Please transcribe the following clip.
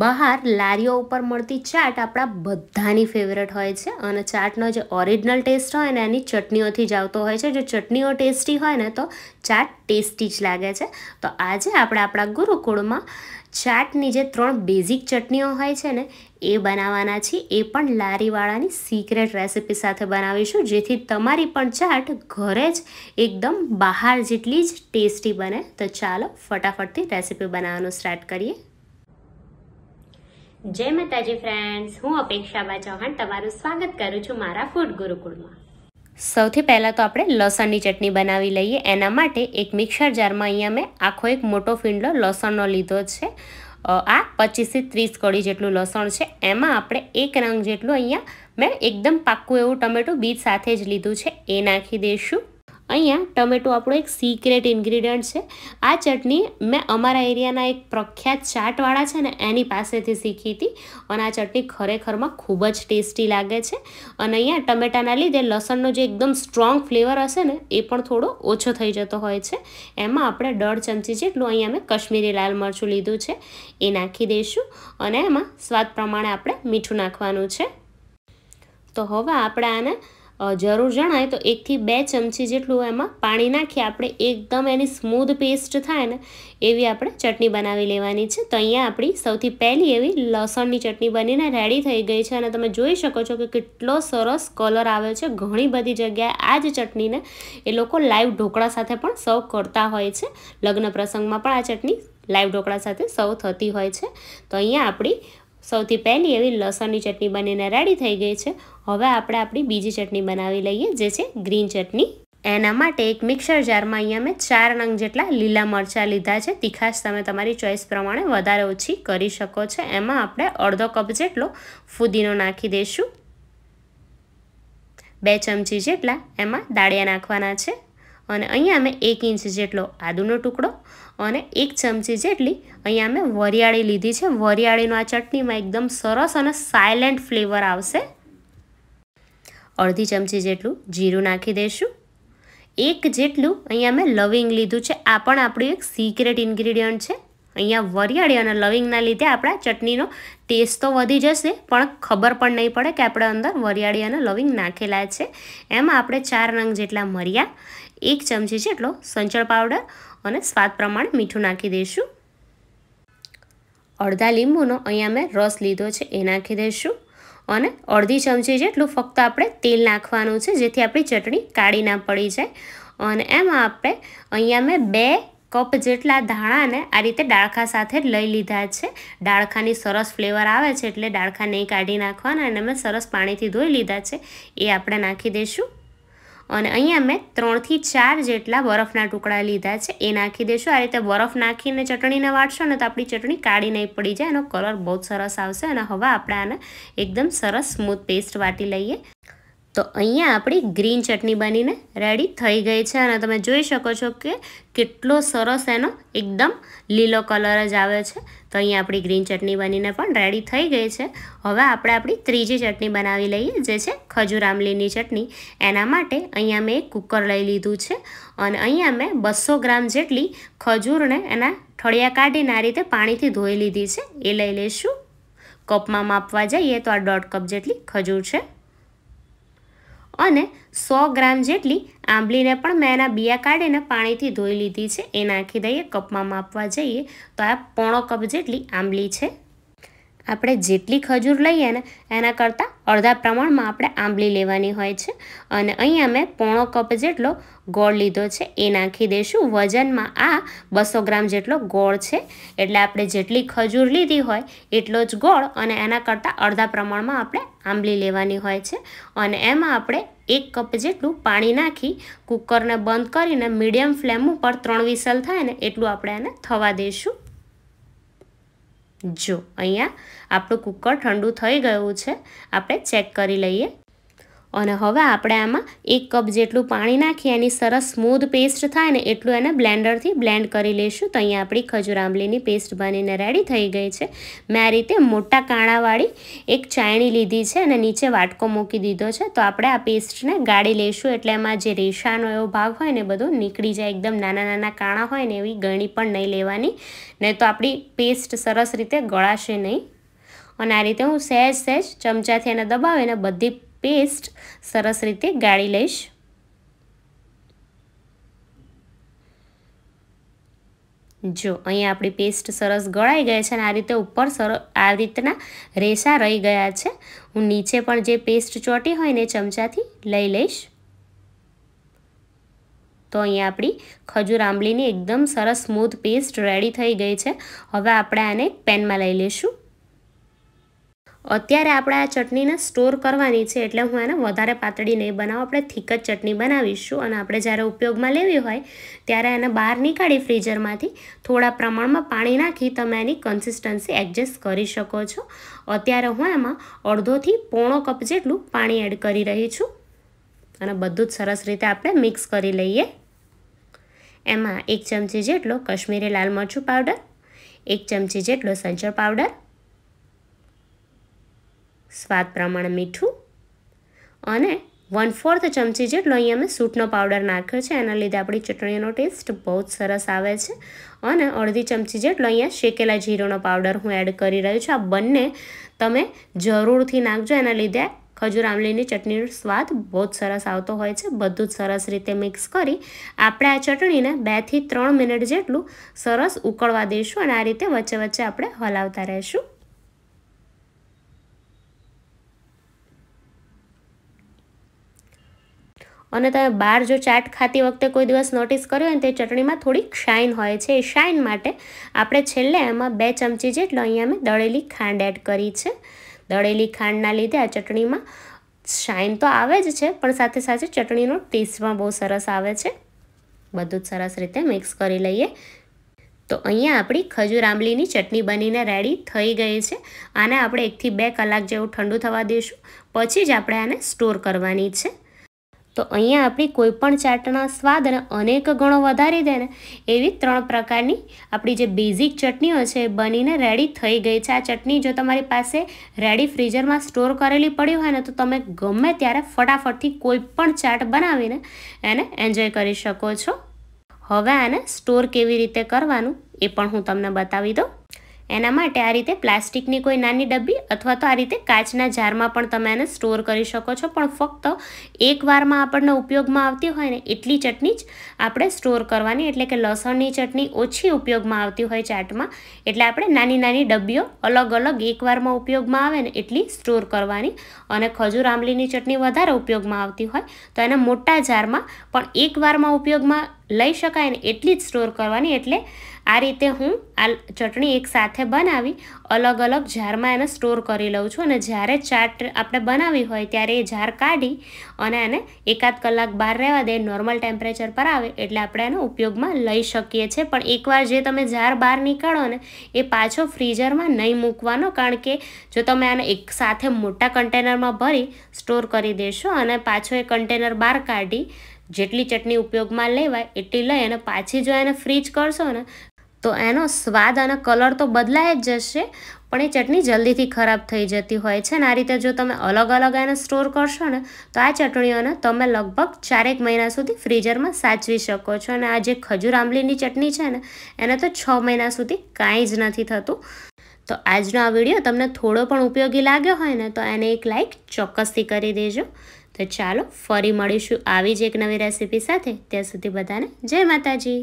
બહાર લારીઓ ઉપર મળતી ચાટ આપણા બધાની ફેવરેટ હોય છે અને ચાટનો જે ઓરિજિનલ ટેસ્ટ હોય ને એની ચટણીઓથી જ આવતો હોય છે જો ચટણીઓ ટેસ્ટી હોય ને તો ચાટ ટેસ્ટી જ લાગે છે તો આજે આપણે આપણા ગુરુકુળમાં ચાટની જે ત્રણ બેઝિક ચટણીઓ હોય છે ને એ બનાવવાના છીએ એ પણ લારીવાળાની સિક્રેટ રેસિપી સાથે બનાવીશું જેથી તમારી પણ ચાટ ઘરે જ એકદમ બહાર જેટલી જ ટેસ્ટી બને તો ચાલો ફટાફટથી રેસિપી બનાવવાનું સ્ટાર્ટ કરીએ જય માતાજી ફ્રેન્ડ્સ હું અપેક્ષાબા ચૌહાણ તમારું સ્વાગત કરું છું મારા ફૂડ ગુરુકુળમાં સૌથી પહેલાં તો આપણે લસણની ચટણી બનાવી લઈએ એના માટે એક મિક્સર જારમાં અહીંયા મેં આખો એક મોટો ફીંડલો લસણનો લીધો છે આ પચીસથી ત્રીસ કળી જેટલું લસણ છે એમાં આપણે એક રંગ જેટલું અહીંયા મેં એકદમ પાક્કું એવું ટમેટું બીજ સાથે જ લીધું છે એ નાખી દઈશું અહીંયા ટમેટો આપણો એક સિક્રેટ ઇન્ગ્રીડિયન્ટ છે આ ચટણી મેં અમારા એરિયાના એક પ્રખ્યાત ચાટવાળા છે ને એની પાસેથી શીખી હતી અને આ ચટણી ખરેખરમાં ખૂબ જ ટેસ્ટી લાગે છે અને અહીંયા ટમેટાના લીધે લસણનો જે એકદમ સ્ટ્રોંગ ફ્લેવર હશે ને એ પણ થોડો ઓછો થઈ જતો હોય છે એમાં આપણે દોઢ ચમચી જેટલું અહીંયા મેં કશ્મીરી લાલ મરચું લીધું છે એ નાખી દઈશું અને એમાં સ્વાદ પ્રમાણે આપણે મીઠું નાખવાનું છે તો હવે આપણે આને જરૂર જણાય તો એકથી બે ચમચી જેટલું એમાં પાણી નાખીએ આપણે એકદમ એની સ્મૂધ પેસ્ટ થાય ને એવી આપણે ચટણી બનાવી લેવાની છે તો અહીંયા આપણી સૌથી પહેલી એવી લસણની ચટણી બનીને રેડી થઈ ગઈ છે અને તમે જોઈ શકો છો કે કેટલો સરસ કલર આવ્યો છે ઘણી બધી જગ્યાએ આ જ ચટણીને એ લોકો લાઈવ ઢોકળા સાથે પણ સર્વ કરતા હોય છે લગ્ન પ્રસંગમાં પણ આ ચટણી લાઈવ ઢોકળા સાથે સૌ થતી હોય છે તો અહીંયા આપણી સૌથી પહેલી એવી લસણની ચટણી બનીને રેડી થઈ ગઈ છે હવે આપણે આપણી બીજી ચટણી બનાવી લઈએ જે છે ગ્રીન ચટણી એના માટે એક મિક્સર જારમાં અહીંયા મેં ચાર નંગ જેટલા લીલા મરચાં લીધા છે તીખાશ તમે તમારી ચોઈસ પ્રમાણે વધારે ઓછી કરી શકો છો એમાં આપણે અડધો કપ જેટલો ફુદીનો નાખી દઈશું બે ચમચી જેટલા એમાં દાળિયા નાખવાના છે અને અહીંયા અમે એક ઇંચ જેટલો આદુનો ટુકડો અને એક ચમચી જેટલી અહીંયા અમે વરિયાળી લીધી છે વરિયાળીનો આ ચટણીમાં એકદમ સરસ અને સાયલેન્ટ ફ્લેવર આવશે અડધી ચમચી જેટલું જીરું નાખી દઈશું એક જેટલું અહીંયા મેં લવિંગ લીધું છે આ પણ આપણું એક સિક્રેટ ઇન્ગ્રીડિયન્ટ છે અહીંયા વરિયાળી અને લવિંગના લીધે આપણા ચટણીનો ટેસ્ટ તો વધી જશે પણ ખબર પણ નહીં પડે કે આપણે અંદર વરિયાળી અને લવિંગ નાખેલા છે એમાં આપણે ચાર નંગ જેટલા મરિયા એક ચમચી જેટલો સંચળ પાવડર અને સ્વાદ પ્રમાણે મીઠું નાખી દઈશું અડધા લીંબુનો અહીંયા મેં રસ લીધો છે એ નાખી દઈશું અને અડધી ચમચી જેટલું ફક્ત આપણે તેલ નાખવાનું છે જેથી આપણી ચટણી કાળી ના પડી જાય અને એમાં આપણે અહીંયા મેં બે કપ જેટલા ધાણાને આ રીતે ડાળખા સાથે લઈ લીધા છે ડાળખાની સરસ ફ્લેવર આવે છે એટલે ડાળખા નહીં કાઢી નાખવાના અને અમે સરસ પાણીથી ધોઈ લીધા છે એ આપણે નાખી દઈશું અને અહીંયા મેં ત્રણથી ચાર જેટલા બરફના ટુકડા લીધા છે એ નાખી દઈશું આ રીતે બરફ નાખીને ચટણીને વાટશો ને તો આપણી ચટણી કાઢી નહીં પડી જાય એનો કલર બહુ સરસ આવશે અને હવે આપણે આને એકદમ સરસ સ્મૂથ પેસ્ટ વાટી લઈએ તો અહીંયા આપણી ગ્રીન ચટણી બનીને રેડી થઈ ગઈ છે અને તમે જોઈ શકો છો કે કેટલો સરસ એનો એકદમ લીલો કલર જ આવે છે તો અહીંયા આપણી ગ્રીન ચટણી બનીને પણ રેડી થઈ ગઈ છે હવે આપણે આપણી ત્રીજી ચટણી બનાવી લઈએ જે છે ખજૂર આમલીની ચટણી એના માટે અહીંયા મેં એક કૂકર લઈ લીધું છે અને અહીંયા મેં બસો ગ્રામ જેટલી ખજૂરને એના ઠળિયા કાઢીને આ રીતે પાણીથી ધોઈ લીધી છે એ લઈ લઈશું કપમાં માપવા જઈએ તો આ દોઢ કપ જેટલી ખજૂર છે અને સો ગ્રામ જેટલી આંબલીને પણ મેં એના બિયા કાઢીને પાણીથી ધોઈ લીધી છે એ નાખી દઈએ કપમાં માપવા જઈએ તો આ પોણો કપ જેટલી આંબલી છે આપણે જેટલી ખજૂર લઈએ ને એના કરતાં અડધા પ્રમાણમાં આપણે આંબલી લેવાની હોય છે અને અહીંયા મેં પોણો કપ જેટલો ગોળ લીધો છે એ નાખી દઈશું વજનમાં આ બસો ગ્રામ જેટલો ગોળ છે એટલે આપણે જેટલી ખજૂર લીધી હોય એટલો જ ગોળ અને એના કરતાં અડધા પ્રમાણમાં આપણે આંબલી લેવાની હોય છે અને એમાં આપણે એક કપ જેટલું પાણી નાખી કૂકરને બંધ કરીને મીડિયમ ફ્લેમ ઉપર ત્રણ વિસલ થાય ને એટલું આપણે એને થવા દઈશું જો અહીંયા આપણું કૂકર ઠંડુ થઈ ગયું છે આપણે ચેક કરી લઈએ અને હવે આપણે આમાં એક કપ જેટલું પાણી નાખીએ એની સરસ સ્મૂધ પેસ્ટ થાય ને એટલું એને બ્લેન્ડરથી બ્લેન્ડ કરી લઈશું તો અહીંયા આપણી ખજૂર આંબલીની પેસ્ટ બનીને રેડી થઈ ગઈ છે મેં આ રીતે મોટા કાણાવાળી એક ચાયણી લીધી છે અને નીચે વાટકો મૂકી દીધો છે તો આપણે આ પેસ્ટને ગાળી લઈશું એટલે એમાં જે રેશાનો એવો ભાગ હોય ને બધું નીકળી જાય એકદમ નાના નાના કાણા હોય ને એવી ગણી પણ નહીં લેવાની નહીં તો આપણી પેસ્ટ સરસ રીતે ગળાશે નહીં અને આ રીતે હું સહેજ સહેજ ચમચાથી એને દબાવીને બધી પેસ્ટ સરસ રીતે ગાળી લઈશ જો અહીંયા આપણી પેસ્ટ સરસ ગળાઈ ગઈ છે અને આ રીતે ઉપર સર આ રીતના રેસા રહી ગયા છે હું નીચે પણ જે પેસ્ટ ચોટી હોય ને ચમચાથી લઈ લઈશ તો અહીંયા આપણી ખજૂર આંબલીની એકદમ સરસ સ્મૂથ પેસ્ટ રેડી થઈ ગઈ છે હવે આપણે આને પેનમાં લઈ લઈશું અત્યારે આપણે આ ચટણીને સ્ટોર કરવાની છે એટલે હું એને વધારે પાતળી નહીં બનાવું આપણે થીક જ ચટણી બનાવીશું અને આપણે જ્યારે ઉપયોગમાં લેવી હોય ત્યારે એને બહાર નીકાળી ફ્રીઝરમાંથી થોડા પ્રમાણમાં પાણી નાખી તમે એની કન્સિસ્ટન્સી એડજસ્ટ કરી શકો છો અત્યારે હું એમાં અડધોથી પોણો કપ જેટલું પાણી એડ કરી રહી છું અને બધું જ સરસ રીતે આપણે મિક્સ કરી લઈએ એમાં એક ચમચી જેટલો કશ્મીરી લાલ મરચું પાવડર એક ચમચી જેટલો સંચર પાવડર સ્વાદ પ્રમાણે મીઠું અને વન ફોર્થ ચમચી જેટલો અહીંયા અમે સૂટનો પાવડર નાખ્યો છે એના લીધે આપણી ચટણીનો ટેસ્ટ બહુ જ સરસ આવે છે અને અડધી ચમચી જેટલો અહીંયા શેકેલા જીરોનો પાવડર હું એડ કરી રહ્યો છું આ બંને તમે જરૂરથી નાખજો એના લીધે ખજૂર આમલીની ચટણીનો સ્વાદ બહુ જ સરસ આવતો હોય છે બધું જ સરસ રીતે મિક્સ કરી આપણે આ ચટણીને બેથી ત્રણ મિનિટ જેટલું સરસ ઉકળવા દઈશું અને આ રીતે વચ્ચે વચ્ચે આપણે હલાવતા રહીશું અને તમે બહાર જો ચાટ ખાતી વખતે કોઈ દિવસ નોટિસ કર્યો હોય ને તે ચટણીમાં થોડી શાઇન હોય છે એ શાઇન માટે આપણે છેલ્લે એમાં બે ચમચી જેટલો અહીંયા મેં દળેલી ખાંડ એડ કરી છે દળેલી ખાંડના લીધે આ ચટણીમાં શાઇન તો આવે જ છે પણ સાથે સાથે ચટણીનો ટેસ્ટ પણ બહુ સરસ આવે છે બધું જ સરસ રીતે મિક્સ કરી લઈએ તો અહીંયા આપણી ખજૂર આંબલીની ચટણી બનીને રેડી થઈ ગઈ છે આને આપણે એકથી બે કલાક જેવું ઠંડુ થવા દઈશું પછી જ આપણે આને સ્ટોર કરવાની છે તો અહીંયા આપણી કોઈ પણ ચાટના સ્વાદને અનેક ગણો વધારી દે ને એવી ત્રણ પ્રકારની આપણી જે બેઝિક ચટણીઓ છે એ બનીને રેડી થઈ ગઈ છે આ ચટણી જો તમારી પાસે રેડી ફ્રીઝરમાં સ્ટોર કરેલી પડી હોય ને તો તમે ગમે ત્યારે ફટાફટથી કોઈ પણ ચાટ બનાવીને એને એન્જોય કરી શકો છો હવે આને સ્ટોર કેવી રીતે કરવાનું એ પણ હું તમને બતાવી દઉં એના માટે આ રીતે પ્લાસ્ટિકની કોઈ નાની ડબ્બી અથવા તો આ રીતે કાચના જારમાં પણ તમે એને સ્ટોર કરી શકો છો પણ ફક્ત એક વારમાં આપણને ઉપયોગમાં આવતી હોય ને એટલી ચટણી જ આપણે સ્ટોર કરવાની એટલે કે લસણની ચટણી ઓછી ઉપયોગમાં આવતી હોય ચાટમાં એટલે આપણે નાની નાની ડબ્બીઓ અલગ અલગ એક વારમાં ઉપયોગમાં આવે ને એટલી સ્ટોર કરવાની અને ખજૂર આંબલીની ચટણી વધારે ઉપયોગમાં આવતી હોય તો એને મોટા જારમાં પણ એક વારમાં ઉપયોગમાં લઈ શકાય ને એટલી જ સ્ટોર કરવાની એટલે આ રીતે હું આ ચટણી એકસાથે બનાવી અલગ અલગ જારમાં એને સ્ટોર કરી લઉં છું અને જ્યારે ચાટ આપણે બનાવી હોય ત્યારે એ જાર કાઢી અને એને એકાદ કલાક બહાર રહેવા દે નોર્મલ ટેમ્પરેચર પર આવે એટલે આપણે એનો ઉપયોગમાં લઈ શકીએ છીએ પણ એકવાર જે તમે જાર બહાર નીકાળો ને એ પાછો ફ્રીઝરમાં નહીં મૂકવાનો કારણ કે જો તમે આને એકસાથે મોટા કન્ટેનરમાં ભરી સ્ટોર કરી દેશો અને પાછો એ કન્ટેનર બહાર કાઢી જેટલી ચટણી ઉપયોગમાં લેવાય એટલી લઈ અને પાછી જો એને ફ્રીજ કરશો ને તો એનો સ્વાદ અને કલર તો બદલાય જ જશે પણ એ ચટણી જલ્દીથી ખરાબ થઈ જતી હોય છે ને આ રીતે જો તમે અલગ અલગ એને સ્ટોર કરશો ને તો આ ચટણીઓને તમે લગભગ ચારેક મહિના સુધી ફ્રીઝરમાં સાચવી શકો છો અને આ જે ખજૂર આંબલીની ચટણી છે ને એને તો છ મહિના સુધી કાંઈ જ નથી થતું તો આજનો આ વિડીયો તમને થોડો પણ ઉપયોગી લાગ્યો હોય ને તો એને એક લાઇક ચોક્કસથી કરી દેજો તો ચાલો ફરી મળીશું આવી જ એક નવી રેસીપી સાથે ત્યાં સુધી બધાને જય માતાજી